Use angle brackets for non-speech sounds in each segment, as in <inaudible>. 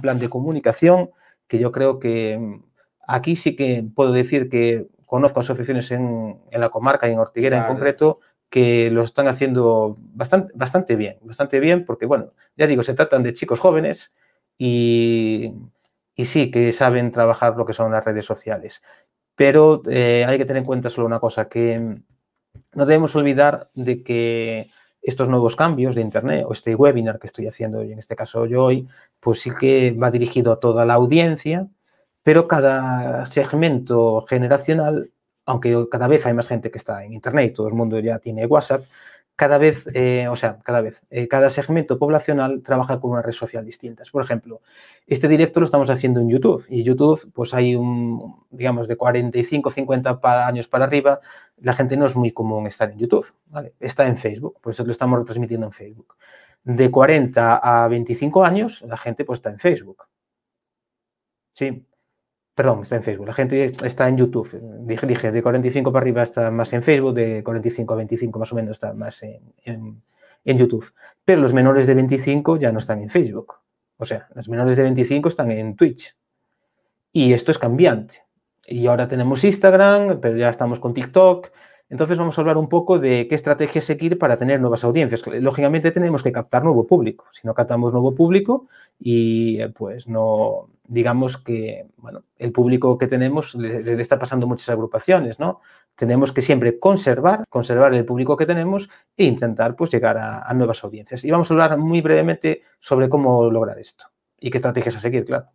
plan de comunicación que yo creo que mm, aquí sí que puedo decir que conozco asociaciones en, en la comarca y en Ortiguera en concreto que lo están haciendo bastante, bastante bien, bastante bien, porque bueno, ya digo, se tratan de chicos jóvenes y, y sí que saben trabajar lo que son las redes sociales. Pero eh, hay que tener en cuenta solo una cosa, que mm, no debemos olvidar de que estos nuevos cambios de Internet o este webinar que estoy haciendo hoy, en este caso yo hoy, pues sí que va dirigido a toda la audiencia, pero cada segmento generacional, aunque cada vez hay más gente que está en Internet y todo el mundo ya tiene WhatsApp, cada vez, eh, o sea, cada vez, eh, cada segmento poblacional trabaja con una red social distinta. Por ejemplo, este directo lo estamos haciendo en YouTube y YouTube, pues hay un, digamos, de 45, 50 años para arriba, la gente no es muy común estar en YouTube, ¿vale? Está en Facebook, por eso lo estamos transmitiendo en Facebook. De 40 a 25 años, la gente pues está en Facebook. Sí, Perdón, está en Facebook. La gente está en YouTube. Dije, dije de 45 para arriba está más en Facebook, de 45 a 25 más o menos está más en, YouTube. Pero los menores de 25 ya no están en Facebook. O sea, los menores de 25 están en Twitch. Y esto es cambiante. Y ahora tenemos Instagram, pero ya estamos con TikTok. Entonces vamos a hablar un poco de qué estrategias seguir para tener nuevas audiencias. Lógicamente tenemos que captar nuevo público. Si no captamos nuevo público y eh, pues no, digamos que el público que tenemos le, está pasando muchas agrupaciones, ¿no? Tenemos que siempre conservar, conservar el público que tenemos e intentar pues, llegar a, nuevas audiencias. Y vamos a hablar muy brevemente sobre cómo lograr esto y qué estrategias a seguir, claro.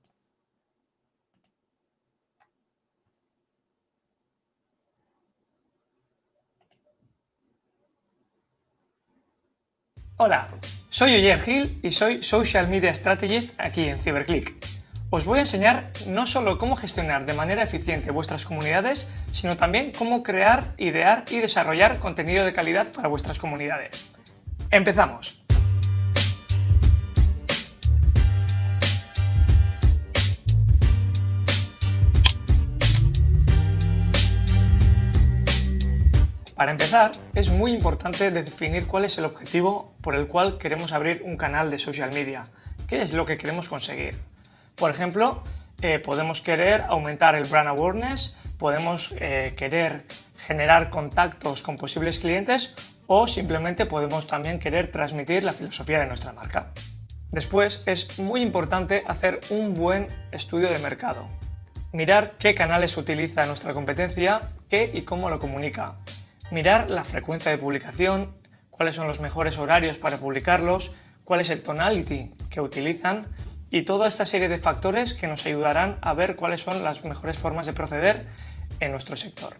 Hola, soy Oyer Gil y soy Social Media Strategist aquí en CiberClick. Os voy a enseñar no solo cómo gestionar de manera eficiente vuestras comunidades, sino también cómo crear, idear y desarrollar contenido de calidad para vuestras comunidades. ¡Empezamos! Para empezar, es muy importante definir cuál es el objetivo por el cual queremos abrir un canal de social media, qué es lo que queremos conseguir. Por ejemplo, eh, podemos querer aumentar el brand awareness, podemos eh, querer generar contactos con posibles clientes o simplemente podemos también querer transmitir la filosofía de nuestra marca. Después es muy importante hacer un buen estudio de mercado. Mirar qué canales utiliza nuestra competencia, qué y cómo lo comunica. Mirar la frecuencia de publicación, cuáles son los mejores horarios para publicarlos, cuál es el tonality que utilizan y toda esta serie de factores que nos ayudarán a ver cuáles son las mejores formas de proceder en nuestro sector.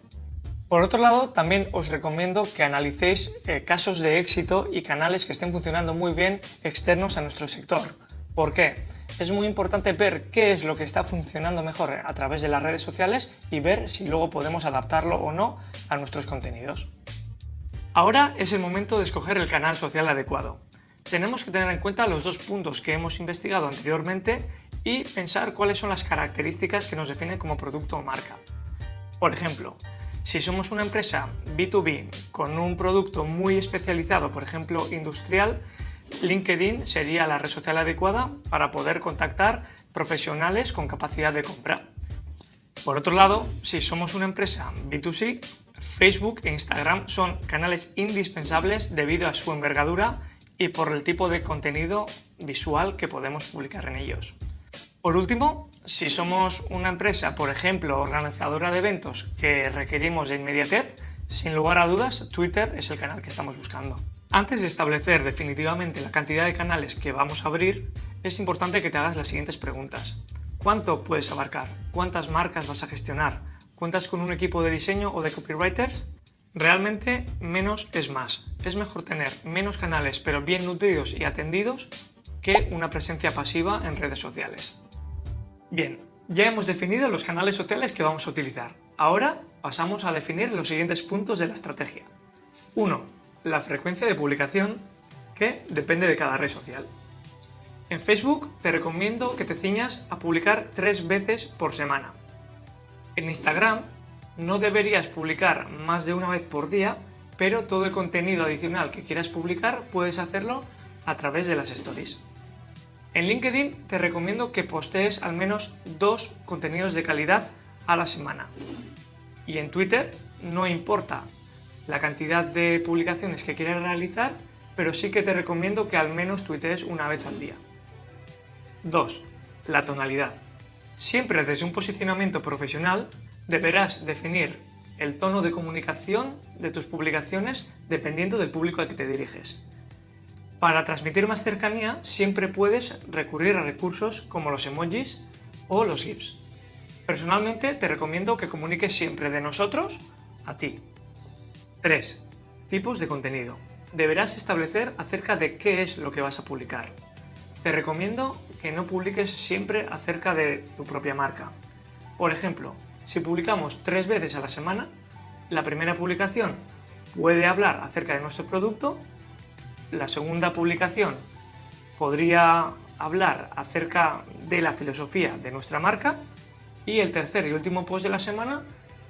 Por otro lado, también os recomiendo que analicéis eh, casos de éxito y canales que estén funcionando muy bien externos a nuestro sector. ¿Por qué? Es muy importante ver qué es lo que está funcionando mejor a través de las redes sociales y ver si luego podemos adaptarlo o no a nuestros contenidos. Ahora es el momento de escoger el canal social adecuado. Tenemos que tener en cuenta los dos puntos que hemos investigado anteriormente y pensar cuáles son las características que nos definen como producto o marca. Por ejemplo, si somos una empresa B2B con un producto muy especializado, por ejemplo industrial, LinkedIn sería la red social adecuada para poder contactar profesionales con capacidad de compra. Por otro lado, si somos una empresa B2C, Facebook e Instagram son canales indispensables debido a su envergadura y por el tipo de contenido visual que podemos publicar en ellos. Por último, si somos una empresa, por ejemplo, organizadora de eventos que requerimos de inmediatez, sin lugar a dudas, Twitter es el canal que estamos buscando. Antes de establecer definitivamente la cantidad de canales que vamos a abrir, es importante que te hagas las siguientes preguntas. ¿Cuánto puedes abarcar? ¿Cuántas marcas vas a gestionar? ¿Cuentas con un equipo de diseño o de copywriters? Realmente menos es más. Es mejor tener menos canales pero bien nutridos y atendidos que una presencia pasiva en redes sociales. Bien, ya hemos definido los canales sociales que vamos a utilizar. Ahora pasamos a definir los siguientes puntos de la estrategia. 1. La frecuencia de publicación, que depende de cada red social. En Facebook te recomiendo que te ciñas a publicar tres veces por semana. En Instagram no deberías publicar más de una vez por día, pero todo el contenido adicional que quieras publicar puedes hacerlo a través de las stories. En LinkedIn te recomiendo que postees al menos dos contenidos de calidad a la semana. Y en Twitter no importa la cantidad de publicaciones que quieras realizar, pero sí que te recomiendo que al menos tuitees una vez al día. 2. La tonalidad. Siempre desde un posicionamiento profesional, deberás definir el tono de comunicación de tus publicaciones dependiendo del público al que te diriges. Para transmitir más cercanía, siempre puedes recurrir a recursos como los emojis o los GIFs. Personalmente, te recomiendo que comuniques siempre de nosotros a ti. 3. Tipos de contenido. Deberás establecer acerca de qué es lo que vas a publicar. Te recomiendo que no publiques siempre acerca de tu propia marca. Por ejemplo, si publicamos tres veces a la semana, la primera publicación puede hablar acerca de nuestro producto, la segunda publicación podría hablar acerca de la filosofía de nuestra marca y el tercer y último post de la semana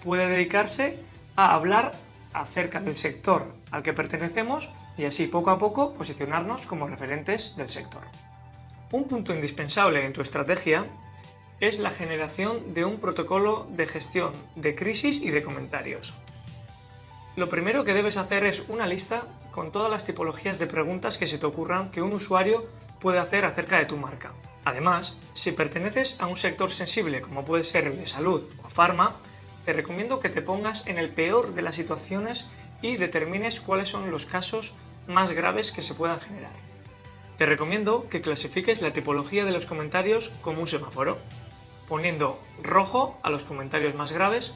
puede dedicarse a hablar acerca del sector al que pertenecemos y así poco a poco posicionarnos como referentes del sector. Un punto indispensable en tu estrategia es la generación de un protocolo de gestión de crisis y de comentarios. Lo primero que debes hacer es una lista con todas las tipologías de preguntas que se te ocurran que un usuario puede hacer acerca de tu marca. Además, si perteneces a un sector sensible como puede ser el de salud o farma, te recomiendo que te pongas en el peor de las situaciones y determines cuáles son los casos más graves que se puedan generar. Te recomiendo que clasifiques la tipología de los comentarios como un semáforo poniendo rojo a los comentarios más graves,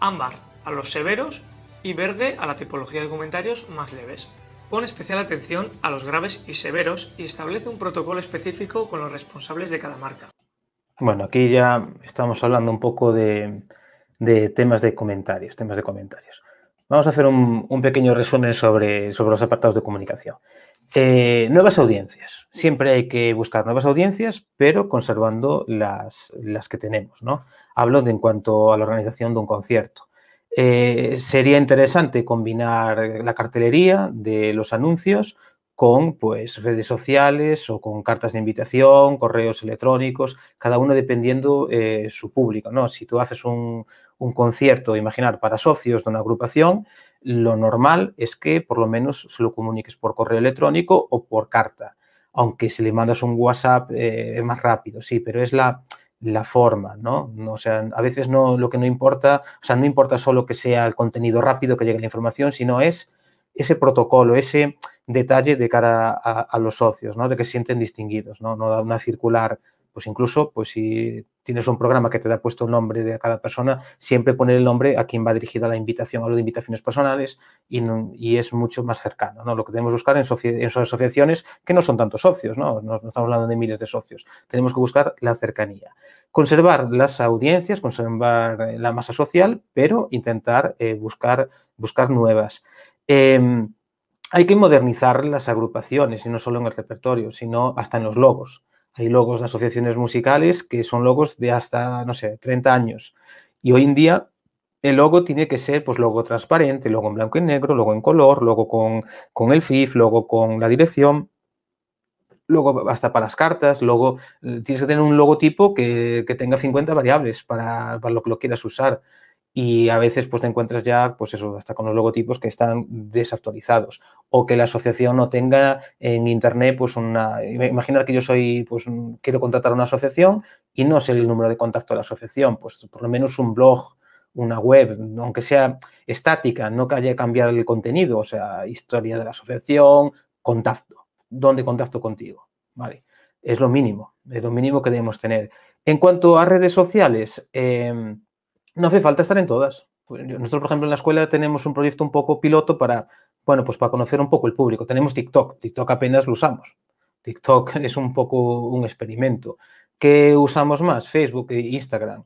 ámbar a los severos y verde a la tipología de comentarios más leves. Pon especial atención a los graves y severos y establece un protocolo específico con los responsables de cada marca. Bueno, aquí ya estamos hablando un poco de, temas de comentarios, temas de comentarios. Vamos a hacer un, pequeño resumen sobre los apartados de comunicación. Eh, nuevas audiencias. Siempre hay que buscar nuevas audiencias, pero conservando las, que tenemos, ¿no? Hablo de en cuanto a la organización de un concierto. Eh, sería interesante combinar la cartelería de los anuncios con pues, redes sociales o con cartas de invitación, correos electrónicos, cada uno dependiendo eh, su público. ¿no? Si tú haces un, un concierto, imaginar, para socios de una agrupación, lo normal es que por lo menos se lo comuniques por correo electrónico o por carta, aunque si le mandas un WhatsApp eh, es más rápido, sí, pero es la, forma, ¿no? O sea, a veces no, lo que no importa, o sea, no importa solo que sea el contenido rápido que llegue la información, sino es ese protocolo, ese detalle de cara a, los socios, ¿no? De que sienten distinguidos, ¿no? No da una circular pues incluso, pues si tienes un programa que te da puesto un nombre de cada persona, siempre poner el nombre a quien va dirigida la invitación. a de invitaciones personales y, es mucho más cercano. ¿no? Lo que tenemos que buscar en, asociaciones, que no son tantos socios, ¿no? No, estamos hablando de miles de socios, tenemos que buscar la cercanía conservar las audiencias, conservar eh, la masa social, pero intentar eh, buscar, buscar, nuevas. Em, hay que modernizar las agrupaciones, y no solo en el repertorio, sino hasta en los logos. Hay logos de asociaciones musicales que son logos de hasta, no sé, 30 años. Y hoy en día el logo tiene que ser, pues, logo transparente, logo en blanco y negro, logo en color, logo con, con el FIF, logo con la dirección, logo hasta para las cartas, logo, eh, tienes que tener un logotipo que, tenga 50 variables para, para lo que lo quieras usar y a veces pues te encuentras ya pues eso hasta con los logotipos que están desactualizados o que la asociación no tenga en internet pues una imaginar que yo soy pues quiero contratar una asociación y no sé el número de contacto de la asociación pues por lo menos un blog una web aunque sea estática no que haya que cambiar el contenido o sea historia de la asociación contacto dónde contacto contigo vale es lo mínimo es lo mínimo que debemos tener en cuanto a redes sociales em, no hace falta estar en todas. Nosotros, por ejemplo, en la escuela tenemos un proyecto un poco piloto para, bueno, pues para conocer un poco el público. Tenemos TikTok. TikTok apenas lo usamos. TikTok <laughs> es un poco un experimento. ¿Qué usamos más? Facebook e Instagram.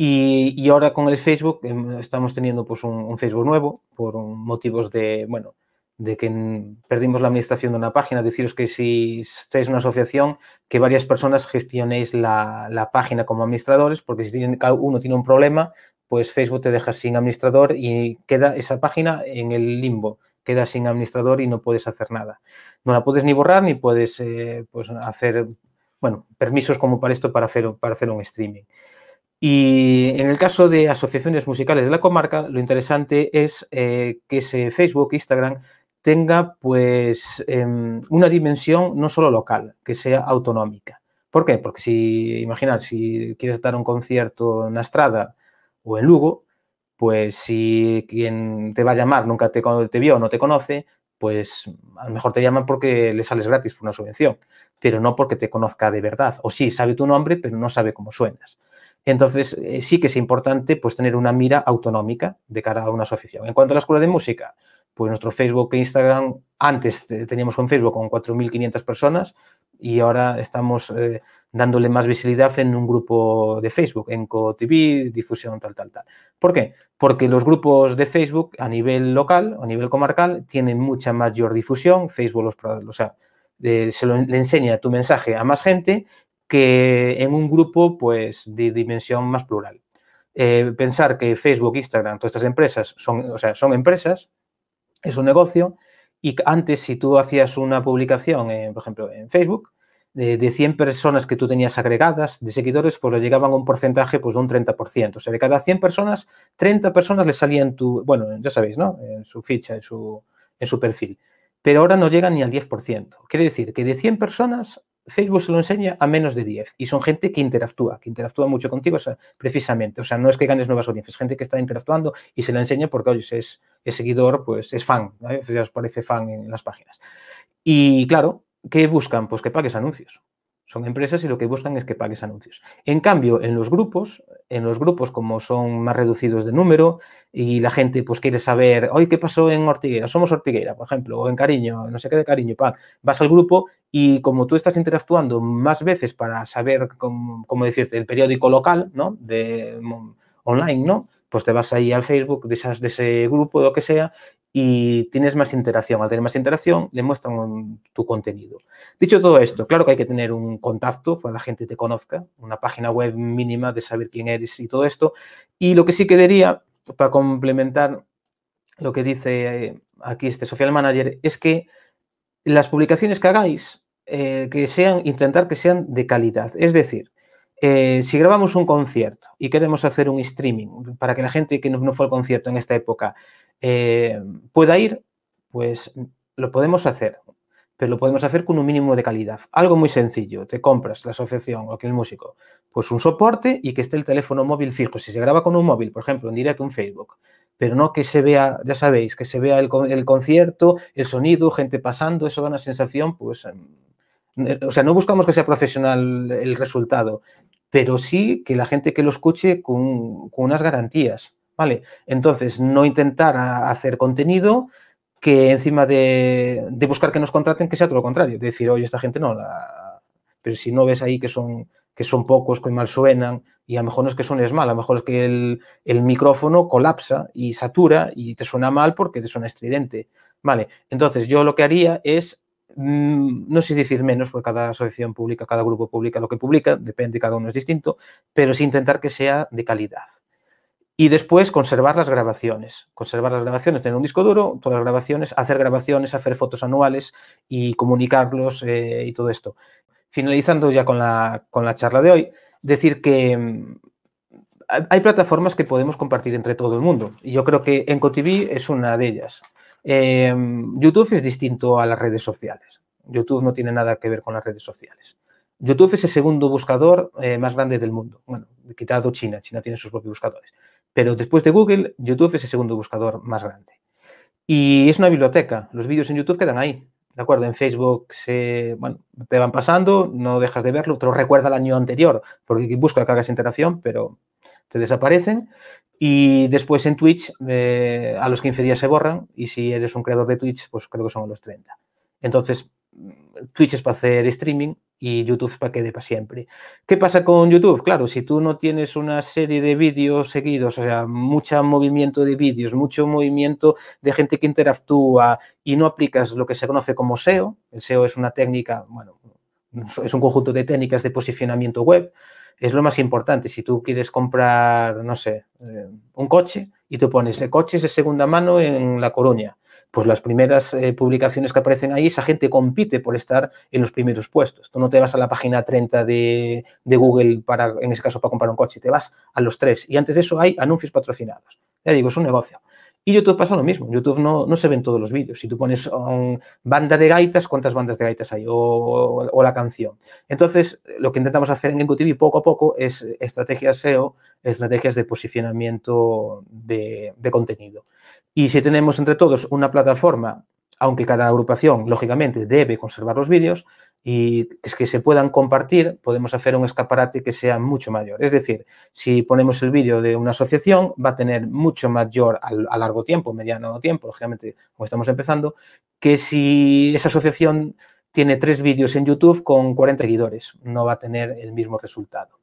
Y, ahora con el Facebook em, estamos teniendo pues un, un Facebook nuevo por motivos de, bueno, de que perdimos la administración de una página. Deciros que si estáis una asociación, que varias personas gestionéis la, página como administradores, porque si cada uno tiene un problema, pues Facebook te deja sin administrador y queda esa página en el limbo, queda sin administrador y no puedes hacer nada. No la puedes ni borrar ni puedes eh, pues hacer, bueno, permisos como para esto, para hacer, para hacer un streaming. Y en el caso de asociaciones musicales de la comarca, lo interesante es eh, que ese Facebook, Instagram, tenga pues em, una dimensión no solo local, que sea autonómica. ¿Por qué? Porque si, imaginar, si quieres dar un concierto en Estrada o en Lugo, pues si quien te va a llamar nunca te, vio o no te conoce, pues a lo mejor te llaman porque le sales gratis por una subvención, pero no porque te conozca de verdad. O sí, sabe tu nombre, pero no sabe cómo suenas. Entonces, eh, sí que es importante pues, tener una mira autonómica de cara a una asociación. En cuanto a la escuela de música, pues nuestro Facebook e Instagram, antes eh, teníamos un Facebook con 4.500 personas y ahora estamos eh, dándole más visibilidad en un grupo de Facebook, en CoTV, difusión, tal, tal, tal. ¿Por qué? Porque los grupos de Facebook a nivel local, a nivel comarcal, tienen mucha mayor difusión. Facebook los, o sea, eh, se le enseña tu mensaje a más gente que en un grupo pues de dimensión más plural. pensar que Facebook, Instagram, todas estas empresas son, o sea, son empresas es un negocio y antes si tú hacías una publicación, por ejemplo, en Facebook, de, 100 personas que tú tenías agregadas de seguidores, pues le llegaban a un porcentaje pues, de un 30%. O sea, de cada 100 personas, 30 personas le salían tu, bueno, ya sabéis, ¿no? En su ficha, en su, en su perfil. Pero ahora no llega ni al 10%. Quiere decir que de 100 personas, Facebook se lo enseña a menos de 10 y son gente que interactúa, que interactúa mucho contigo, precisamente. O sea, no es que ganes nuevas audiencias, gente que está interactuando y se la enseña porque, oye, es, seguidor, pues es fan, ¿vale? os parece fan en las páginas. Y claro, ¿qué buscan? Pues que pagues anuncios. Son empresas y lo que buscan es que pagues anuncios. En cambio, en los grupos, en los grupos como son más reducidos de número y la gente pues quiere saber, hoy qué pasó en Ortiguera, somos Hortiguera, por ejemplo, o en Cariño, no sé qué de Cariño, pa, vas al grupo y como tú estás interactuando más veces para saber cómo, decirte el periódico local, ¿no? De online, ¿no? pues te vas ahí al Facebook de, de ese grupo, lo que sea, y tienes más interacción. Al tener más interacción, le muestran tu contenido. Dicho todo esto, claro que hay que tener un contacto para que la gente te conozca, una página web mínima de saber quién eres y todo esto. Y lo que sí que diría, para complementar lo que dice eh, aquí este social manager, es que las publicaciones que hagáis, eh, que sean, intentar que sean de calidad. Es decir, eh, si grabamos un concierto y queremos hacer un streaming para que la gente que no, fue al concierto en esta época eh, pueda ir, pues lo podemos hacer, pero lo podemos hacer con un mínimo de calidad. Algo muy sencillo, te compras la asociación o que el músico, pues un soporte y que esté el teléfono móvil fijo. Si se graba con un móvil, por ejemplo, en directo en Facebook, pero no que se vea, ya sabéis, que se vea el concierto, el sonido, gente pasando, eso da una sensación, pues em, o sea, no buscamos que sea profesional el resultado, pero sí que la gente que lo escuche con, unas garantías, ¿vale? Entonces, no intentar hacer contenido que encima de, buscar que nos contraten, que sea todo lo contrario, decir, oye, esta gente no, la... pero si no ves ahí que son, que son pocos, que mal suenan, y a lo mejor no es que suenes mal, a lo mejor es que el, el micrófono colapsa y satura y te suena mal porque te suena estridente, ¿vale? Entonces, yo lo que haría es Mm, no sé decir menos, porque cada asociación pública, cada grupo publica lo que publica, depende, cada uno es distinto, pero es intentar que sea de calidad. Y después conservar las grabaciones. Conservar las grabaciones, tener un disco duro, todas las grabaciones, hacer grabaciones, hacer fotos anuales y comunicarlos eh, y todo esto. Finalizando ya con la, con la charla de hoy, decir que mm, hay plataformas que podemos compartir entre todo el mundo. Y yo creo que EncoTV es una de ellas. Em, YouTube es distinto a las redes sociales. YouTube no tiene nada que ver con las redes sociales. YouTube es el segundo buscador eh, más grande del mundo. Bueno, quitado China, China tiene sus propios buscadores. Pero después de Google, YouTube es el segundo buscador más grande. Y es una biblioteca. Los vídeos en YouTube quedan ahí. ¿De acuerdo? En Facebook se, te van pasando, no dejas de verlo, te lo recuerda el año anterior, porque busca que interacción, pero te desaparecen. Y después en Twitch eh, a los 15 días se borran y si eres un creador de Twitch, pues creo que son los 30. Entonces, mm, Twitch es para hacer streaming y YouTube es para que dé para siempre. ¿Qué pasa con YouTube? Claro, si tú no tienes una serie de vídeos seguidos, o sea, mucho movimiento de vídeos, mucho movimiento de gente que interactúa y no aplicas lo que se conoce como SEO, el SEO es una técnica, bueno, es un conjunto de técnicas de posicionamiento web, es lo más importante. Si tú quieres comprar, no sé, eh, un coche y tú pones coche, de segunda mano en La Coruña, pues las primeras eh, publicaciones que aparecen ahí, esa gente compite por estar en los primeros puestos. Tú no te vas a la página 30 de, de Google para, en ese caso, para comprar un coche, te vas a los tres. Y antes de eso hay anuncios patrocinados. Ya digo, es un negocio. Y YouTube pasa lo mismo. YouTube no, se ven todos los vídeos. Si tú pones banda de gaitas, ¿cuántas bandas de gaitas hay? O, la canción. Entonces, lo que intentamos hacer en y poco a poco es estrategias SEO, estrategias de posicionamiento de contenido. Y si tenemos entre todos una plataforma, aunque cada agrupación, lógicamente, debe conservar los vídeos, y que se puedan compartir, podemos hacer un escaparate que sea mucho mayor. Es decir, si ponemos el vídeo de una asociación, va a tener mucho mayor a largo tiempo, mediano tiempo, lógicamente, como estamos empezando, que si esa asociación tiene tres vídeos en YouTube con 40 seguidores, no va a tener el mismo resultado.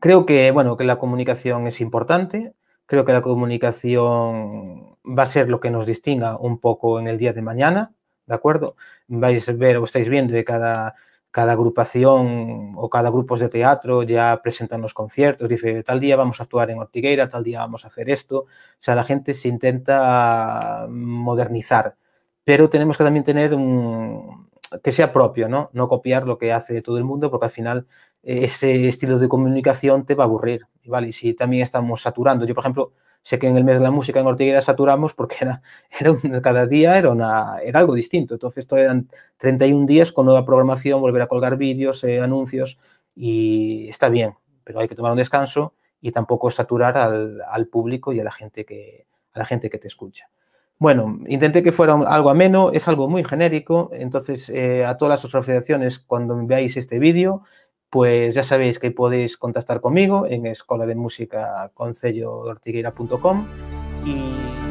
Creo que, bueno, que la comunicación es importante, creo que la comunicación va a ser lo que nos distinga un poco en el día de mañana, ¿de acuerdo? Vais a ver o estáis viendo de cada, cada agrupación o cada grupo de teatro ya presentan los conciertos, dice tal día vamos a actuar en Ortigueira, tal día vamos a hacer esto, o sea, la gente se intenta modernizar, pero tenemos que también tener un, que sea propio, ¿no? No copiar lo que hace todo el mundo, porque al final eh, ese estilo de comunicación te va a aburrir, ¿vale? Y si también estamos saturando, yo por ejemplo, sé que en el mes de la música en Ortiguera saturamos porque era, <laughs> era cada día era, era algo distinto. Entonces, esto eran 31 días con nueva programación, volver a colgar vídeos, eh, anuncios y está bien, pero hay que tomar un descanso y tampoco saturar al, público y a la, gente que, a la gente que te escucha. Bueno, intenté que fuera algo ameno, es algo muy genérico, entonces eh, a todas las asociaciones cuando veáis este vídeo, pues ya sabéis que podéis contactar conmigo en escola de música y